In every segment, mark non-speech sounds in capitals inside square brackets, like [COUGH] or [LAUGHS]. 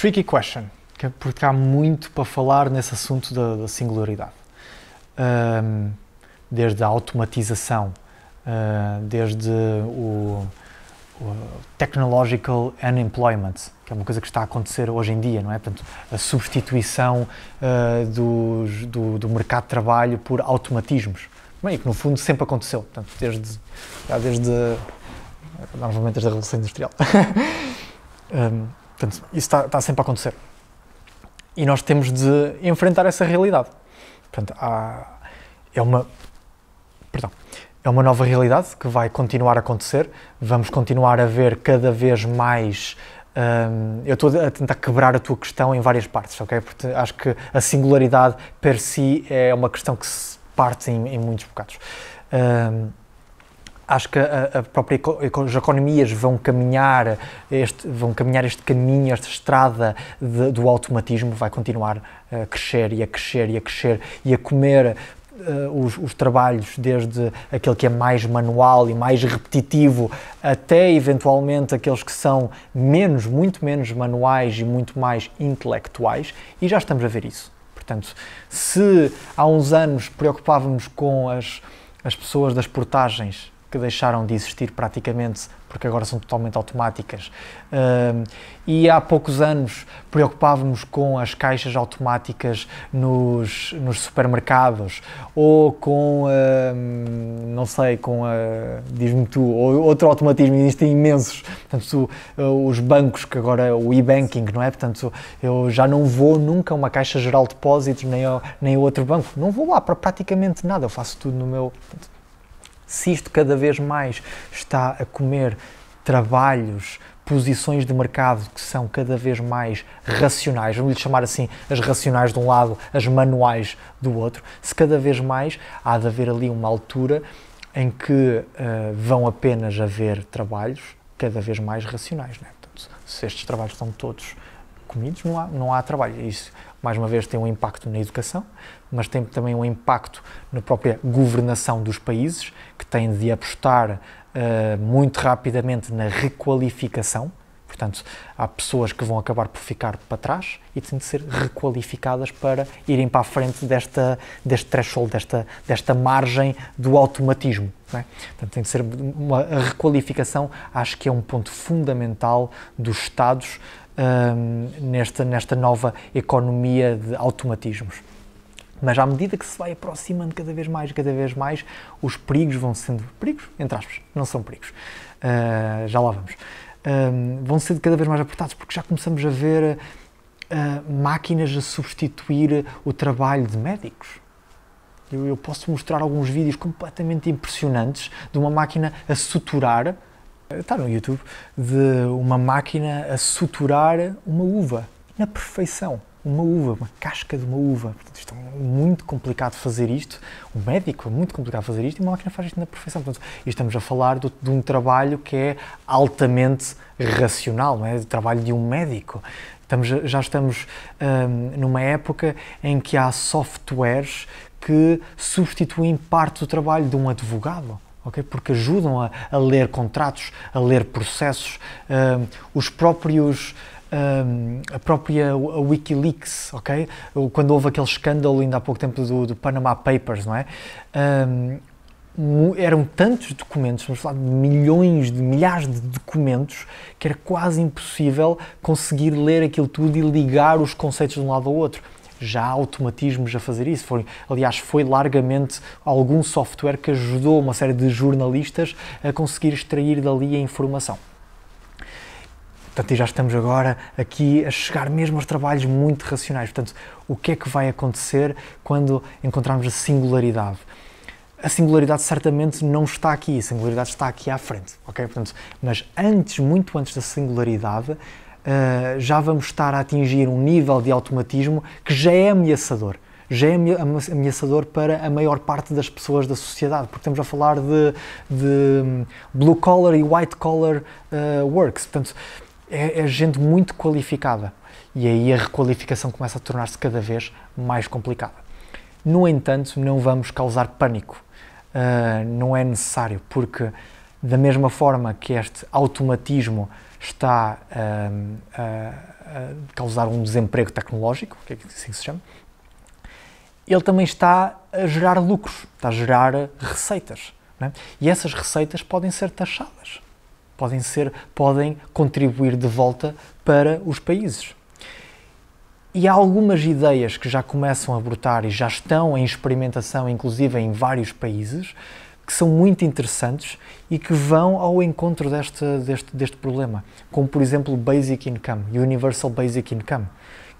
tricky question, é porque há muito para falar nesse assunto da, da singularidade. Um, desde a automatização, uh, desde o, o, technological unemployment, que é uma coisa que está a acontecer hoje em dia, não é? Portanto, a substituição uh, do, do, mercado de trabalho por automatismos. E que no fundo sempre aconteceu, portanto, desde, já desde novamente desde a Revolução Industrial. um, [LAUGHS] Portanto, isso está, está sempre a acontecer. E nós temos de enfrentar essa realidade. Portanto, há, é uma. Perdão. É uma nova realidade que vai continuar a acontecer. Vamos continuar a ver cada vez mais Hum, eu estou a tentar quebrar a tua questão em várias partes, ok? Porque acho que a singularidade per si é uma questão que se parte em, em muitos bocados. Hum, acho que a, a própria as economias vão caminhar este vão caminhar este caminho esta estrada de, do automatismo vai continuar a crescer e a crescer e a crescer e a comer eh, os, os, trabalhos, desde aquele que é mais manual e mais repetitivo, até eventualmente aqueles que são menos, muito menos manuais e muito mais intelectuais, e já estamos a ver isso. Portanto, se há uns anos preocupávamos com as, as pessoas das portagens que deixaram de existir praticamente, porque agora são totalmente automáticas. Uh, e há poucos anos preocupávamos com as caixas automáticas nos, nos supermercados ou com, uh, não sei, com a, diz-me tu, ou outro automatismo, existem imensos. Portanto, eh, os bancos, que agora é o e-banking, não é? Portanto, eu já não vou nunca a uma caixa geral de depósitos nem a, nem a outro banco. Não vou lá para praticamente nada, eu faço tudo no meu. Portanto, se isto cada vez mais está a comer trabalhos, posições de mercado que são cada vez mais racionais, vamos lhe chamar assim, as racionais de um lado, as manuais do outro, se cada vez mais há de haver ali uma altura em que uh, vão apenas haver trabalhos cada vez mais racionais. Né? Portanto, se estes trabalhos estão todos comidos, não há, não há trabalho. Isso, mais uma vez, tem um impacto na educação, mas tem também um impacto na própria governação dos países, que têm de apostar uh, muito rapidamente na requalificação. Portanto, há pessoas que vão acabar por ficar para trás e têm de ser requalificadas para irem para a frente desta, deste threshold, desta, desta margem do automatismo. É? Portanto, tem de ser uma requalificação, acho que é um ponto fundamental dos Estados um, ehm, nesta, nesta nova economia de automatismos. Mas à medida que se vai aproximando cada vez mais, cada vez mais, os perigos vão sendo. Perigos? Entre aspas, não são perigos. Uh, já lá vamos. Uh, vão sendo cada vez mais apertados porque já começamos a ver uh, máquinas a substituir o trabalho de médicos. Eu, eu, posso mostrar alguns vídeos completamente impressionantes de uma máquina a suturar. Está no YouTube, de uma máquina a suturar uma uva na perfeição uma uva, uma casca de uma uva. Portanto, isto é muito complicado fazer isto. O médico é muito complicado fazer isto e uma máquina faz isto na perfeição. Portanto, estamos a falar do, de um trabalho que é altamente racional, não é? O trabalho de um médico. Estamos, já estamos hum, numa época em que há softwares que substituem parte do trabalho de um advogado. Okay? Porque ajudam a, a ler contratos, a ler processos, hum, os próprios um, a própria a Wikileaks, ok? Quando houve aquele escândalo ainda há pouco tempo do, do Panama Papers, não é? Um, eram tantos documentos, vamos falar de milhões, de milhares de documentos, que era quase impossível conseguir ler aquilo tudo e ligar os conceitos de um lado ao outro já há automatismos a fazer isso. Foi, aliás, foi largamente algum software que ajudou uma série de jornalistas a conseguir extrair dali a informação. Portanto, e já estamos agora aqui a chegar mesmo aos trabalhos muito racionais. Portanto, o que é que vai acontecer quando encontrarmos a singularidade? A singularidade certamente não está aqui, a singularidade está aqui à frente, ok? Portanto, mas antes, muito antes da singularidade, uh, já vamos estar a atingir um nível de automatismo que já é ameaçador já é ameaçador para a maior parte das pessoas da sociedade, porque estamos a falar de, de hum, blue collar e white collar uh, works. Portanto, é, é gente muito qualificada. E aí a requalificação começa a tornar-se cada vez mais complicada. No entanto, não vamos causar pânico. Uh, não é necessário, porque da mesma forma que este automatismo está uh, a, causar um desemprego tecnológico, que é assim que se chama, ele também está a gerar lucros, está a gerar receitas. Né? E essas receitas podem ser taxadas podem ser, podem contribuir de volta para os países. E há algumas ideias que já começam a brotar e já estão em experimentação, inclusive em vários países, que são muito interessantes e que vão ao encontro deste, deste, deste problema, como por exemplo Basic Income, Universal Basic Income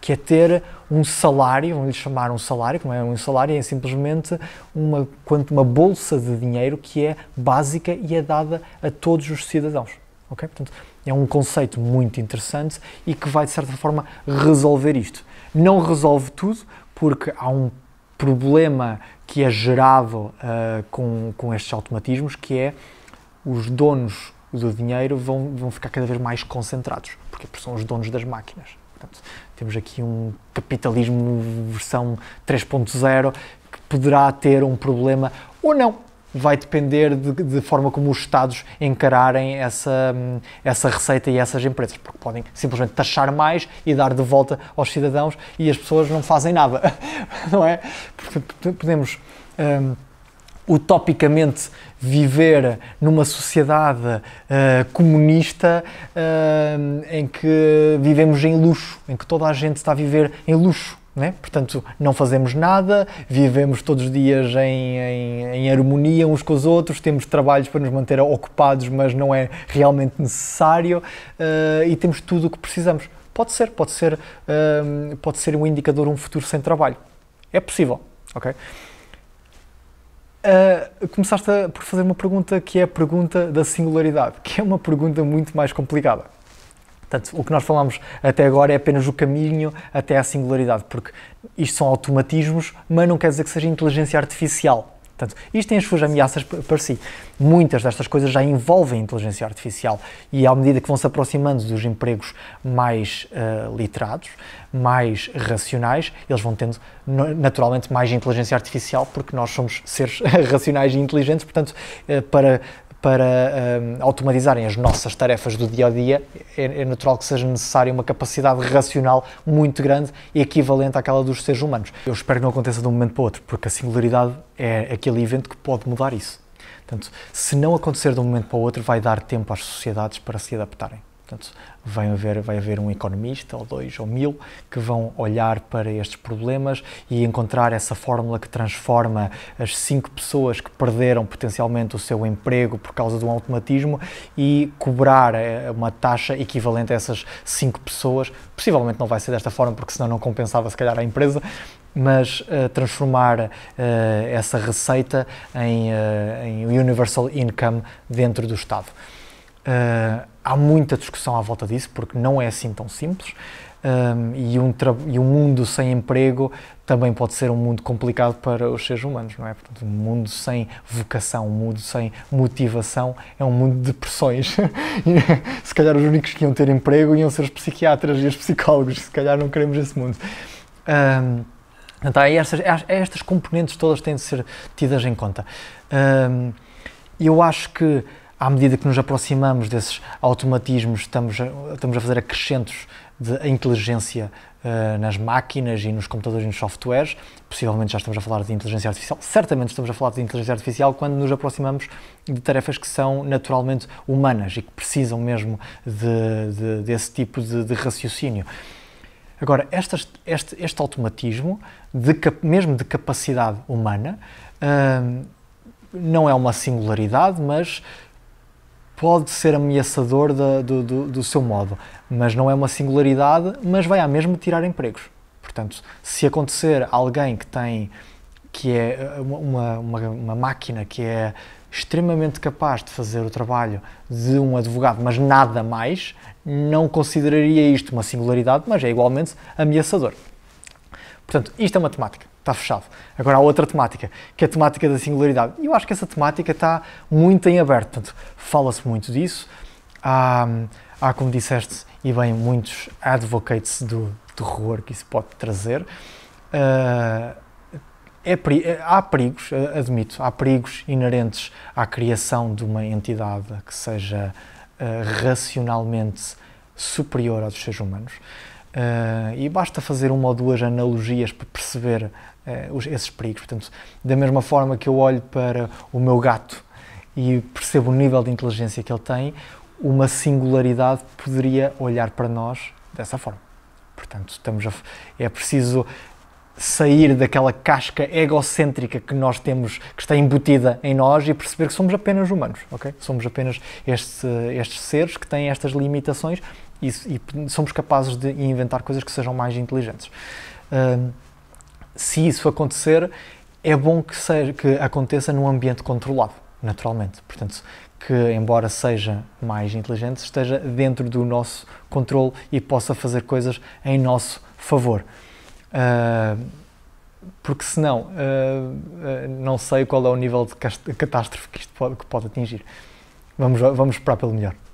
que é ter um salário, vamos lhe chamar um salário, que não é um salário, é simplesmente uma, quanto uma bolsa de dinheiro que é básica e é dada a todos os cidadãos. Okay? Portanto, é um conceito muito interessante e que vai, de certa forma, resolver isto. Não resolve tudo, porque há um problema que é gerado uh, com, com estes automatismos, que é os donos do dinheiro vão, vão ficar cada vez mais concentrados, porque são os donos das máquinas. Portanto, temos aqui um capitalismo versão 3.0 que poderá ter um problema ou não. Vai depender de, de, forma como os Estados encararem essa, hum, essa receita e essas empresas, porque podem simplesmente taxar mais e dar de volta aos cidadãos e as pessoas não fazem nada, [LAUGHS] não é? Porque podemos. Hum, utopicamente viver numa sociedade uh, comunista uh, em que vivemos em luxo, em que toda a gente está a viver em luxo. Né? Portanto, não fazemos nada, vivemos todos os dias em, em, em, harmonia uns com os outros, temos trabalhos para nos manter ocupados, mas não é realmente necessário uh, e temos tudo o que precisamos. Pode ser, pode ser, pode ser um indicador um futuro sem trabalho. É possível, ok? Uh, começaste a, por fazer uma pergunta que é a pergunta da singularidade, que é uma pergunta muito mais complicada. Portanto, o que nós falamos até agora é apenas o caminho até à singularidade, porque isto são automatismos, mas não quer dizer que seja inteligência artificial. Portanto, isto tem as suas ameaças para si. Muitas destas coisas já envolvem inteligência artificial e, à medida que vão se aproximando dos empregos mais uh, literados, mais racionais, eles vão tendo naturalmente mais inteligência artificial, porque nós somos seres [LAUGHS] racionais e inteligentes, portanto, uh, para para um, automatizarem as nossas tarefas do dia a dia, é, é, natural que seja necessária uma capacidade racional muito grande e equivalente àquela dos seres humanos. Eu espero que não aconteça de um momento para o outro, porque a singularidade é aquele evento que pode mudar isso. Portanto, se não acontecer de um momento para o outro, vai dar tempo às sociedades para se adaptarem. Portanto, vai haver, vai haver um economista, ou dois, ou mil, que vão olhar para estes problemas e encontrar essa fórmula que transforma as cinco pessoas que perderam potencialmente o seu emprego por causa de um automatismo e cobrar eh, uma taxa equivalente a essas cinco pessoas. Possivelmente não vai ser desta forma, porque senão não compensava, se calhar, a empresa, mas uh, transformar uh, essa receita em, uh, em universal income dentro do Estado. Ah, há muita discussão à volta disso, porque não é assim tão simples. Um, e, um e um mundo sem emprego também pode ser um mundo complicado para os seres humanos, não é? Portanto, um mundo sem vocação, um mundo sem motivação é um mundo de depressões. [LAUGHS] se calhar os únicos que iam ter emprego iam ser os psiquiatras e os psicólogos, se calhar não queremos esse mundo. Um, então, estas, estas componentes todas têm de ser tidas em conta. Um, eu acho que à medida que nos aproximamos desses automatismos, estamos a, estamos a fazer acrescentos de inteligência uh, nas máquinas e nos computadores e nos softwares. Possivelmente já estamos a falar de inteligência artificial. Certamente estamos a falar de inteligência artificial quando nos aproximamos de tarefas que são naturalmente humanas e que precisam mesmo de, de, desse tipo de, de raciocínio. Agora, este, este, automatismo, de, mesmo de capacidade humana, uh, não é uma singularidade, mas pode ser ameaçador da, do, do, do, seu modo, mas não é uma singularidade, mas vai à mesmo tirar empregos. Portanto, se acontecer alguém que tem, que é eh, uma, uma, uma máquina que é extremamente capaz de fazer o trabalho de um advogado, mas nada mais, não consideraria isto uma singularidade, mas é igualmente ameaçador. Portanto, isto é matemática está fechado. Agora há outra temática, que é a temática da singularidade. E eu acho que essa temática está muito em aberto, portanto, fala-se muito disso. Há, há, como disseste, e bem, muitos advocates do terror que isso pode trazer. Uh, é, há perigos, admito, há perigos inerentes à criação de uma entidade que seja uh, racionalmente superior aos seres humanos. Uh, e basta fazer uma ou duas analogias para perceber uh, os, esses perigos. Portanto, da mesma forma que eu olho para o meu gato e percebo o nível de inteligência que ele tem, uma singularidade poderia olhar para nós dessa forma. Portanto, estamos a, é preciso sair daquela casca egocêntrica que nós temos, que está embutida em nós e perceber que somos apenas humanos, ok? Somos apenas este, estes seres que têm estas limitações e, e, somos capazes de inventar coisas que sejam mais inteligentes. Uh, se isso acontecer, é bom que, seja, que aconteça num ambiente controlado, naturalmente. Portanto, que, embora seja mais inteligente, esteja dentro do nosso controle e possa fazer coisas em nosso favor. Uh, porque senão uh, não sei qual é o nível de catástrofe que isto pode, que pode atingir. Vamos, vamos esperar pelo melhor.